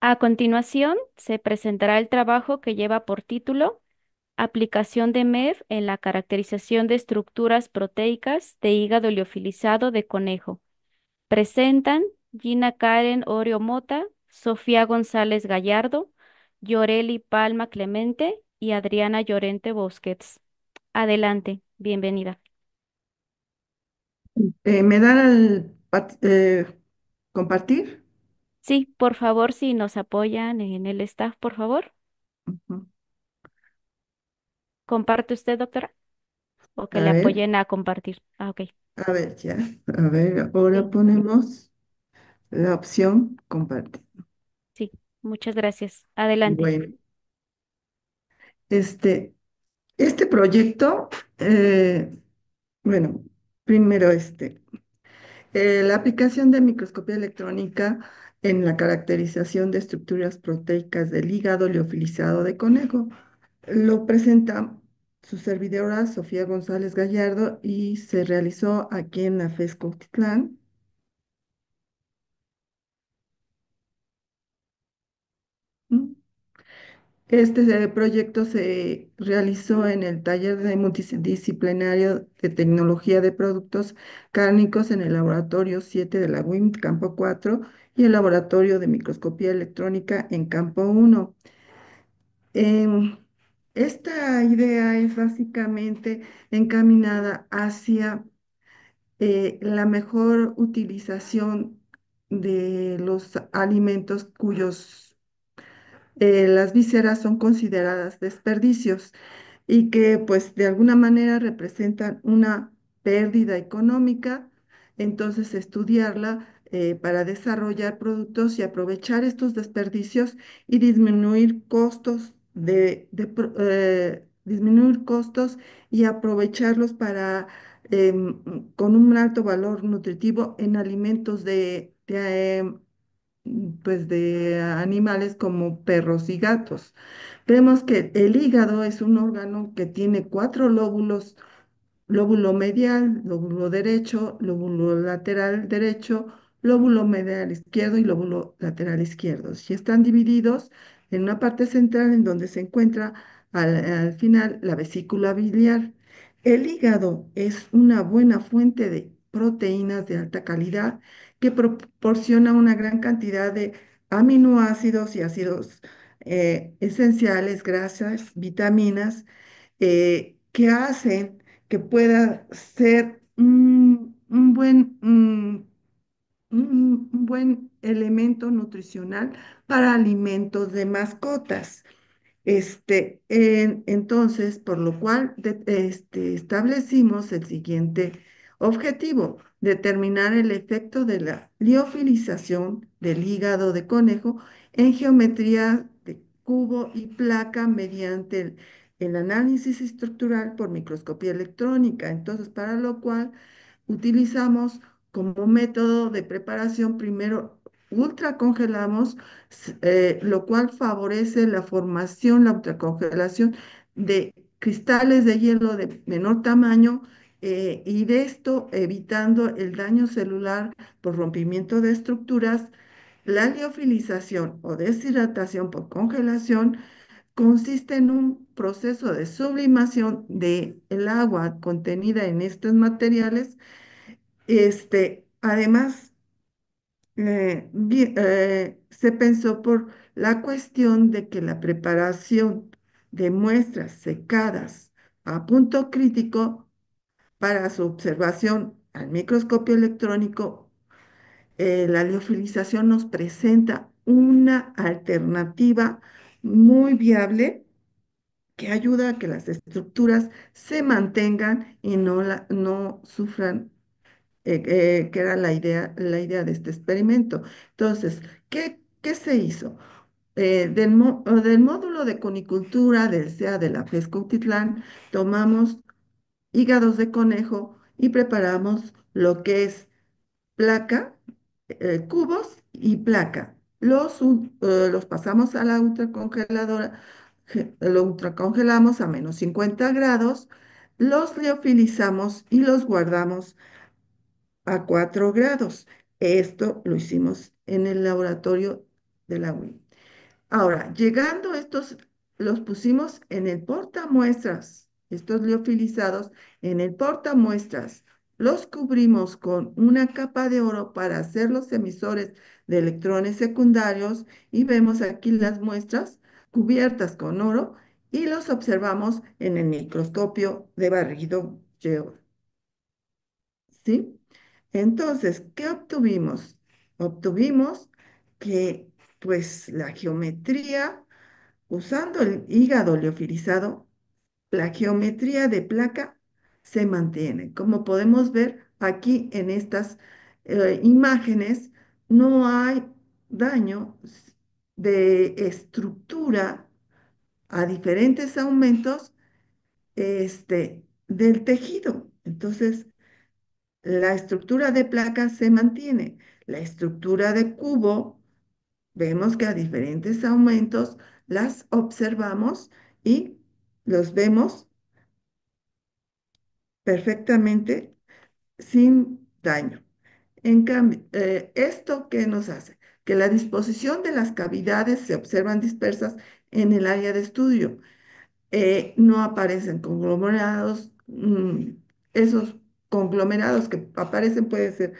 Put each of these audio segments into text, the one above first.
A continuación, se presentará el trabajo que lleva por título Aplicación de MEF en la caracterización de estructuras proteicas de hígado liofilizado de conejo. Presentan Gina Karen Orio Mota, Sofía González Gallardo, Yoreli Palma Clemente y Adriana Llorente Bosquets. Adelante, bienvenida. Eh, ¿Me dan el eh, compartir? Sí, por favor, si nos apoyan en el staff, por favor. ¿Comparte usted, doctora? O que le apoyen a compartir. Ah, ok. a ver, ya. A ver, ahora ponemos la opción compartir. sí. Muchas gracias. Adelante. Bueno, este, este proyecto, eh, bueno, primero este. Eh, la aplicación de microscopía electrónica en la caracterización de estructuras proteicas del hígado leofilizado de conejo. Lo presenta su servidora Sofía González Gallardo y se realizó aquí en la FES Cuautitlán. Este proyecto se realizó en el taller de multidisciplinario de tecnología de productos cárnicos en el laboratorio 7 de la WIM Campo 4 y el Laboratorio de Microscopía Electrónica en Campo 1. Em, esta idea es básicamente encaminada hacia eh, la mejor utilización de los alimentos cuyos eh, las vísceras son consideradas desperdicios y que pues de alguna manera representan una pérdida económica, entonces estudiarla eh, para desarrollar productos y aprovechar estos desperdicios y disminuir costos de, eh, disminuir costos y aprovecharlos para em, con un alto valor nutritivo en alimentos de em, pues, de animales como perros y gatos. Vemos que el hígado es un órgano que tiene cuatro lóbulos, lóbulo medial, lóbulo derecho, lóbulo lateral derecho, lóbulo medial izquierdo y lóbulo lateral izquierdo. Si están divididos en una parte central en donde se encuentra al, final la vesícula biliar. El hígado es una buena fuente de proteínas de alta calidad que proporciona una gran cantidad de aminoácidos y ácidos eh, esenciales, grasas, vitaminas, eh, que hacen que pueda ser un, buen un buen elemento nutricional para alimentos de mascotas. Este, entonces, por lo cual este, establecimos el siguiente objetivo, determinar el efecto de la liofilización del hígado de conejo en geometría de cubo y placa mediante el análisis estructural por microscopía electrónica. Entonces, para lo cual utilizamos como método de preparación, primero ultracongelamos, eh, lo cual favorece la formación, la ultracongelación de cristales de hielo de menor tamaño eh, y de esto evitando el daño celular por rompimiento de estructuras. La liofilización o deshidratación por congelación consiste en un proceso de sublimación del el agua contenida en estos materiales este, además, eh, eh, se pensó por la cuestión de que la preparación de muestras secadas a punto crítico para su observación al microscopio electrónico, eh, la liofilización nos presenta una alternativa muy viable que ayuda a que las estructuras se mantengan y no, no sufran eh, eh, que era la idea, la idea de este experimento. Entonces, ¿qué, qué se hizo? Eh, del, módulo de conicultura del CEA de la Pesco titlán tomamos hígados de conejo y preparamos lo que es placa, cubos y placa. Los, los pasamos a la ultracongeladora, lo ultracongelamos a menos 50 grados, los liofilizamos y los guardamos a 4 grados. Esto lo hicimos en el laboratorio de la UI. Ahora, llegando estos, los pusimos en el portamuestras, estos liofilizados, en el portamuestras. Los cubrimos con una capa de oro para hacer los emisores de electrones secundarios y vemos aquí las muestras cubiertas con oro y los observamos en el microscopio de barrido ¿Sí? Entonces, ¿qué obtuvimos? Obtuvimos que pues la geometría, usando el hígado leofilizado, la geometría de placa se mantiene. Como podemos ver aquí en estas eh, imágenes, no hay daño de estructura a diferentes aumentos este, del tejido. Entonces, la estructura de placa se mantiene. La estructura de cubo, vemos que a diferentes aumentos las observamos y los vemos perfectamente sin daño. En cambio, eh, ¿esto qué nos hace? Que la disposición de las cavidades se observan dispersas en el área de estudio. Eh, no aparecen conglomerados, mm, esos conglomerados que aparecen pueden ser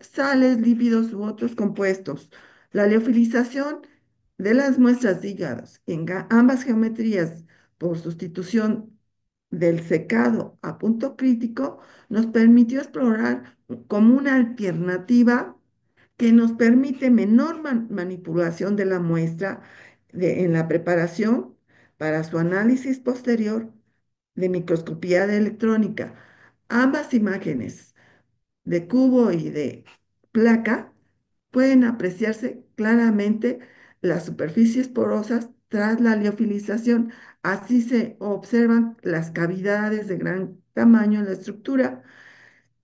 sales, lípidos u otros compuestos. La leofilización de las muestras de hígados en ambas geometrías por sustitución del secado a punto crítico nos permitió explorar como una alternativa que nos permite menor manipulación de la muestra en la preparación para su análisis posterior de microscopía de electrónica, Ambas imágenes de cubo y de placa pueden apreciarse claramente las superficies porosas tras la liofilización. Así se observan las cavidades de gran tamaño en la estructura.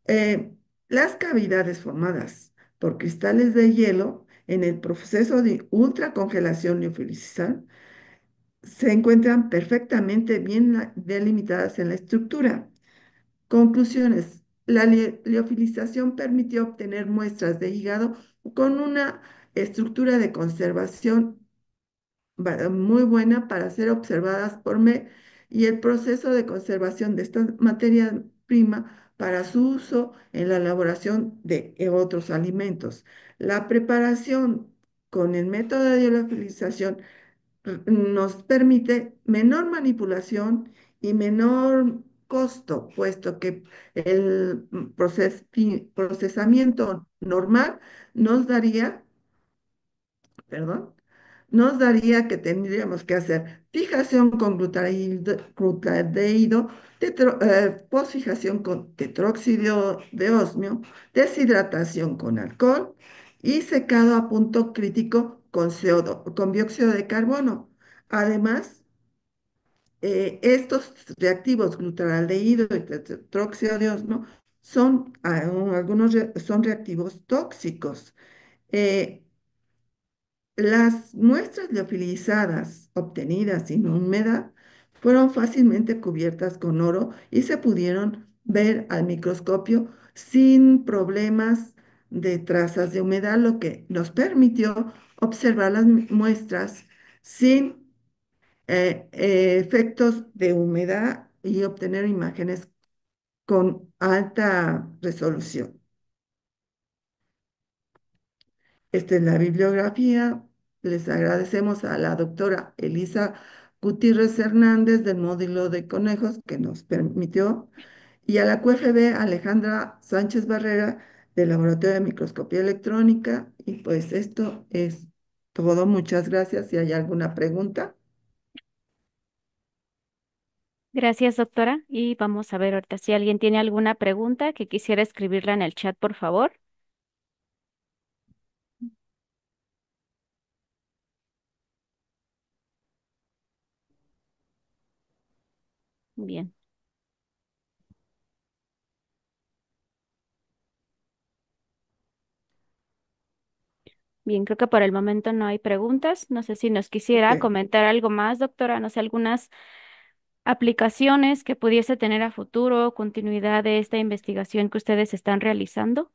Eh, las cavidades formadas por cristales de hielo en el proceso de ultracongelación liofilizar se encuentran perfectamente bien delimitadas en la estructura. Conclusiones. La liofilización permitió obtener muestras de hígado con una estructura de conservación muy buena para ser observadas por me y el proceso de conservación de esta materia prima para su uso en la elaboración de e, otros alimentos. La preparación con el método de liofilización nos permite menor manipulación y menor costo, puesto que el procesamiento normal nos daría, perdón, nos daría que tendríamos que hacer fijación con glutadeído, eh, posfijación con tetróxido de osmio, deshidratación con alcohol y secado a punto crítico con, CO2, con dióxido de carbono. Además, eh, estos reactivos glutaraldehído y tetroxiodios, son, ah, algunos son reactivos tóxicos. Eh, las muestras liofilizadas obtenidas sin humedad fueron fácilmente cubiertas con oro y se pudieron ver al microscopio sin problemas de trazas de humedad, lo que nos permitió observar las muestras sin eh, eh, efectos de humedad y obtener imágenes con alta resolución. Esta es la bibliografía. Les agradecemos a la doctora Elisa Gutiérrez Hernández del módulo de conejos que nos permitió y a la QFB Alejandra Sánchez Barrera del Laboratorio de Microscopía Electrónica. Y pues esto es todo. Muchas gracias. Si hay alguna pregunta. Gracias, doctora. Y vamos a ver ahorita si alguien tiene alguna pregunta que quisiera escribirla en el chat, por favor. Bien. Bien, creo que por el momento no hay preguntas. No sé si nos quisiera comentar algo más, doctora. No sé, algunas aplicaciones que pudiese tener a futuro, continuidad de esta investigación que ustedes están realizando?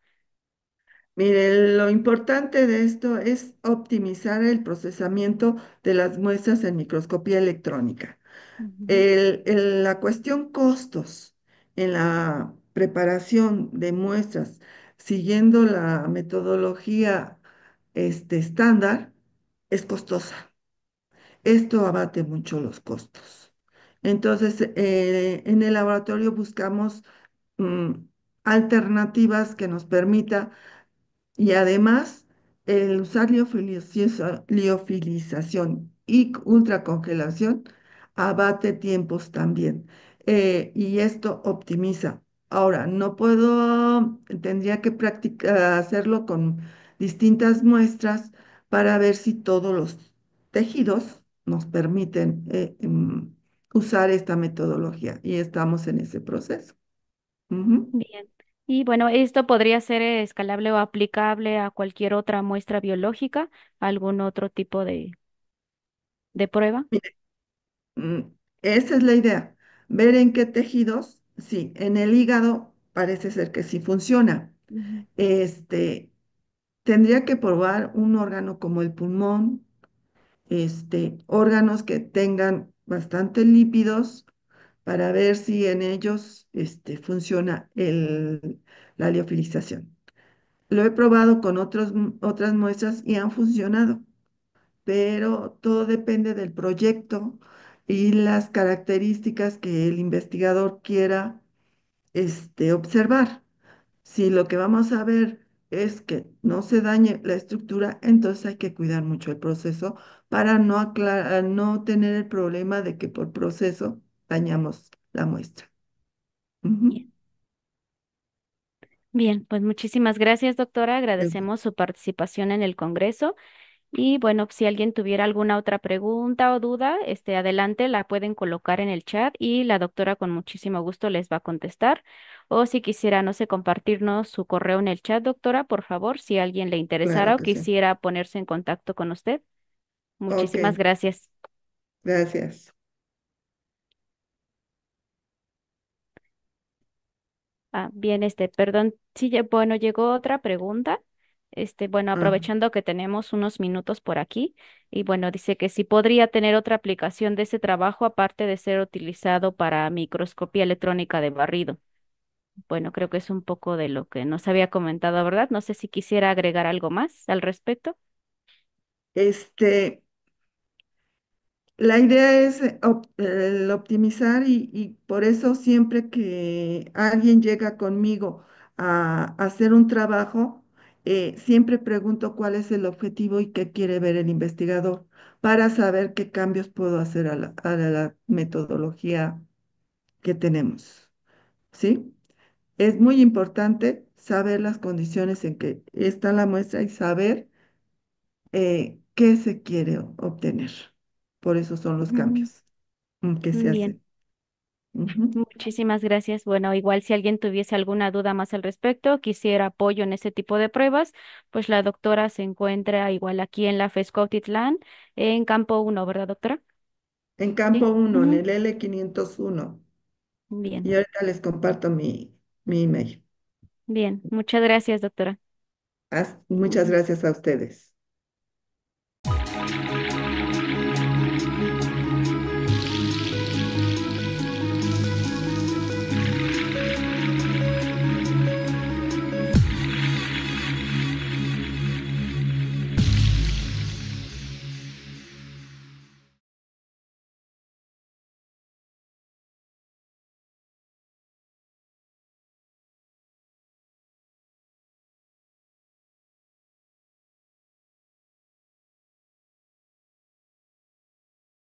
Mire, lo importante de esto es optimizar el procesamiento de las muestras en microscopía electrónica. la cuestión costos en la preparación de muestras siguiendo la metodología este, estándar es costosa. Esto abate mucho los costos. Entonces, eh, en el laboratorio buscamos mm, alternativas que nos permita y además el usar liofilización y ultracongelación abate tiempos también. Eh, y esto optimiza. Ahora, no puedo, tendría que hacerlo con distintas muestras para ver si todos los tejidos nos permiten eh, mm, usar esta metodología y estamos en ese proceso. Bien. Y bueno, esto podría ser escalable o aplicable a cualquier otra muestra biológica, algún otro tipo de, de prueba. Mm, esa es la idea, ver en qué tejidos, sí, en el hígado parece ser que sí funciona. Este, tendría que probar un órgano como el pulmón, este, órganos que tengan bastante lípidos para ver si en ellos este, funciona la liofilización. Lo he probado con otras muestras y han funcionado, pero todo depende del proyecto y las características que el investigador quiera este, observar. Si lo que vamos a ver es que no se dañe la estructura, entonces hay que cuidar mucho el proceso para no, aclarar, no tener el problema de que por proceso dañamos la muestra. Bien, pues muchísimas gracias, doctora. Agradecemos su participación en el Congreso y bueno, si alguien tuviera alguna otra pregunta o duda, este, adelante la pueden colocar en el chat y la doctora con muchísimo gusto les va a contestar. O si quisiera, no sé, compartirnos su correo en el chat, doctora, por favor, si alguien le interesara o quisiera ponerse en contacto con usted. Muchísimas gracias. Gracias. Ah, bien, este, perdón, sí, bueno, llegó otra pregunta. Este, bueno, aprovechando que tenemos unos minutos por aquí, y bueno, dice que si podría tener otra aplicación de ese trabajo aparte de ser utilizado para microscopía electrónica de barrido. Bueno, creo que es un poco de lo que nos había comentado, ¿verdad? No sé si quisiera agregar algo más al respecto. Este, la idea es eh, optimizar y por eso siempre que alguien llega conmigo a hacer un trabajo, eh, siempre pregunto cuál es el objetivo y qué quiere ver el investigador para saber qué cambios puedo hacer a la, metodología que tenemos. ¿Sí? Es muy importante saber las condiciones en que está la muestra y saber eh, qué se quiere obtener. Por eso son los mm. cambios mm, que se hacen. Muchísimas gracias. Bueno, igual si alguien tuviese alguna duda más al respecto, quisiera apoyo en ese tipo de pruebas, pues la doctora se encuentra igual aquí en la FESCO en campo 1, ¿verdad, doctora? En campo 1, en el L501. Bien, Y ahorita les comparto mi, mi email. bien. Muchas gracias, doctora. Muchas gracias a ustedes.